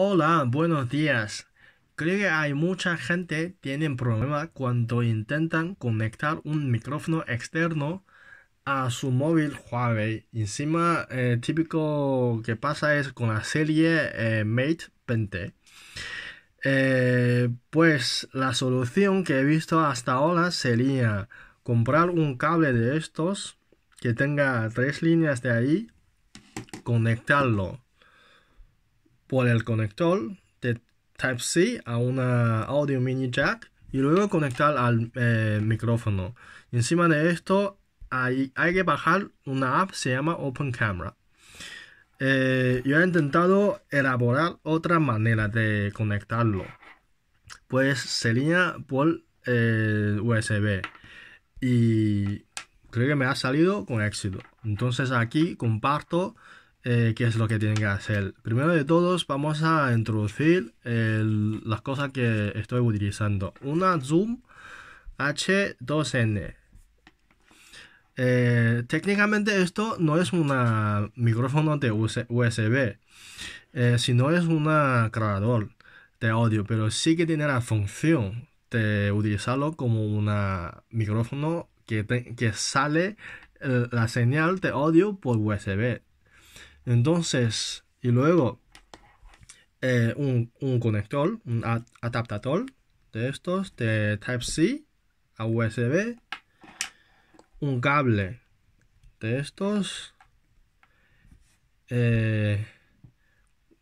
Hola, buenos días. Creo que hay mucha gente tiene problemas cuando intentan conectar un micrófono externo a su móvil Huawei. Encima, eh, típico que pasa es con la serie eh, Mate 20. Eh, pues la solución que he visto hasta ahora sería comprar un cable de estos que tenga tres líneas de ahí, conectarlo por el conector de Type-C a una audio mini jack y luego conectar al eh, micrófono. Encima de esto hay, hay, que bajar una app, se llama Open Camera. Eh, yo he intentado elaborar otra manera de conectarlo. Pues sería por eh, USB. Y creo que me ha salido con éxito. Entonces aquí comparto eh, qué es lo que tiene que hacer. Primero de todos vamos a introducir las cosas que estoy utilizando. Una Zoom H2N. Eh, técnicamente esto no es un micrófono de USB, eh, sino es un grabador de audio, pero sí que tiene la función de utilizarlo como un micrófono que, que sale la señal de audio por USB. Entonces, y luego eh, un, conector, un adaptador de estos, de Type-C a USB, un cable de estos, eh,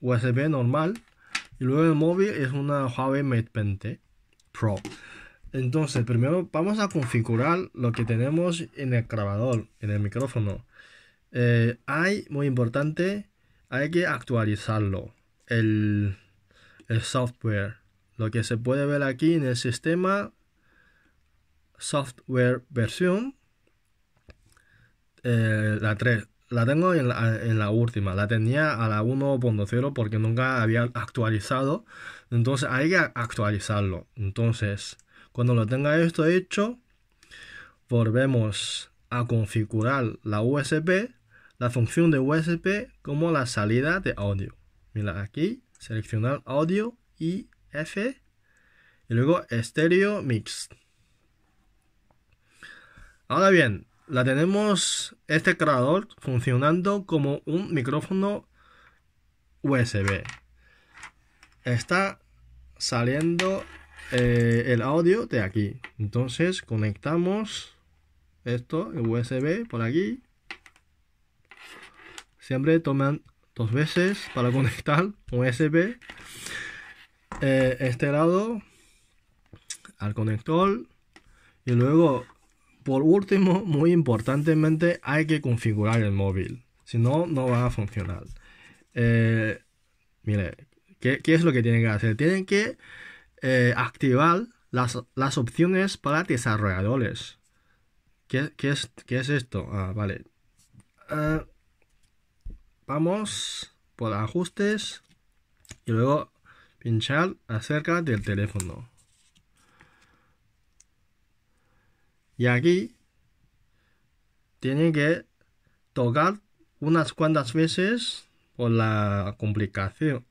USB normal, y luego el móvil es una Huawei Mate 20 Pro. Entonces, primero vamos a configurar lo que tenemos en el grabador, en el micrófono. Eh, hay, muy importante, hay que actualizarlo, el, software. Lo que se puede ver aquí en el sistema, software versión, eh, la 3. La tengo en la, en la, última, la tenía a la 1.0 porque nunca había actualizado. Entonces hay que actualizarlo. Entonces, cuando lo tenga esto hecho, volvemos a configurar la USB la función de USB como la salida de audio. Mira aquí, seleccionar audio y F y luego estéreo mix. Ahora bien, la tenemos este creador funcionando como un micrófono USB. Está saliendo eh, el audio de aquí. Entonces conectamos esto, el USB por aquí siempre toman dos veces para conectar un USB eh, este lado al conector y luego por último muy importantemente hay que configurar el móvil si no no va a funcionar eh, mire ¿qué, es lo que tienen que hacer tienen que eh, activar las, las, opciones para desarrolladores ¿Qué, qué, es, qué es, esto? Ah, vale. Ah, Vamos por ajustes y luego pinchar acerca del teléfono. Y aquí tiene que tocar unas cuantas veces por la complicación.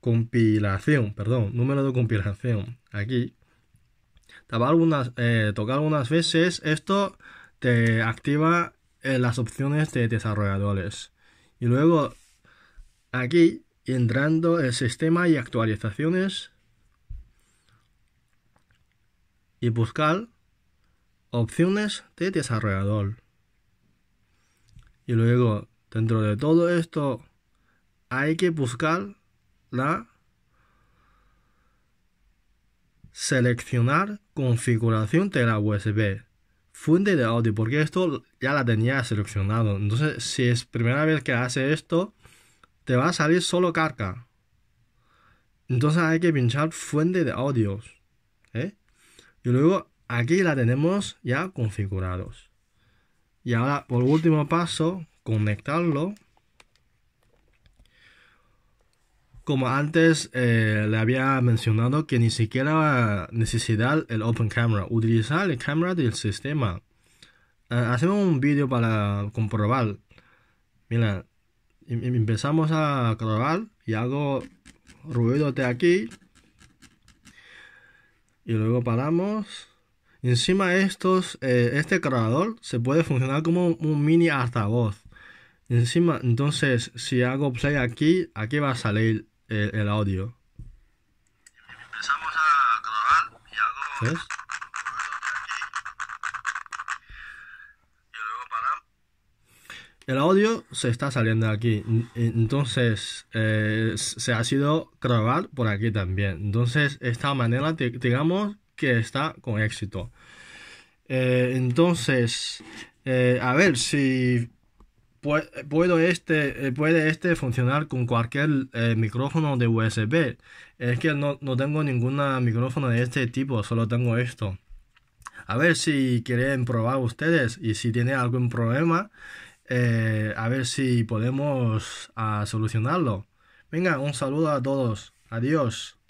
Compilación, perdón, número de compilación. Aquí. Unas, algunas, eh, tocar algunas veces. Esto te activa eh, las opciones de desarrolladores. Y luego aquí entrando el sistema y actualizaciones y buscar opciones de desarrollador. Y luego dentro de todo esto hay que buscar la seleccionar configuración de la USB fuente de audio, porque esto ya la tenía seleccionado. Entonces, si es primera vez que hace esto, te va a salir solo carga. Entonces hay que pinchar fuente de audios. ¿eh? Y luego aquí la tenemos ya configurados. Y ahora, por último paso, conectarlo como antes eh, le había mencionado que ni siquiera necesitar el Open Camera, utilizar la cámara del sistema. Ah, hacemos un vídeo para comprobar. Mira, em, em, empezamos a grabar y hago ruido de aquí. Y luego paramos. Encima estos, eh, este grabador se puede funcionar como un mini altavoz. Encima, entonces, si hago play aquí, aquí va a salir el, audio. Empezamos a y El audio se está saliendo aquí, entonces eh, se ha sido grabar por aquí también. Entonces, esta manera, digamos que está con éxito. Eh, entonces, eh, a ver si este, eh, puede este funcionar con cualquier eh, micrófono de USB. Es que no, tengo ningún micrófono de este tipo, solo tengo esto. A ver si quieren probar ustedes y si tienen algún problema, eh, a ver si podemos ah, solucionarlo. Venga, un saludo a todos. Adiós.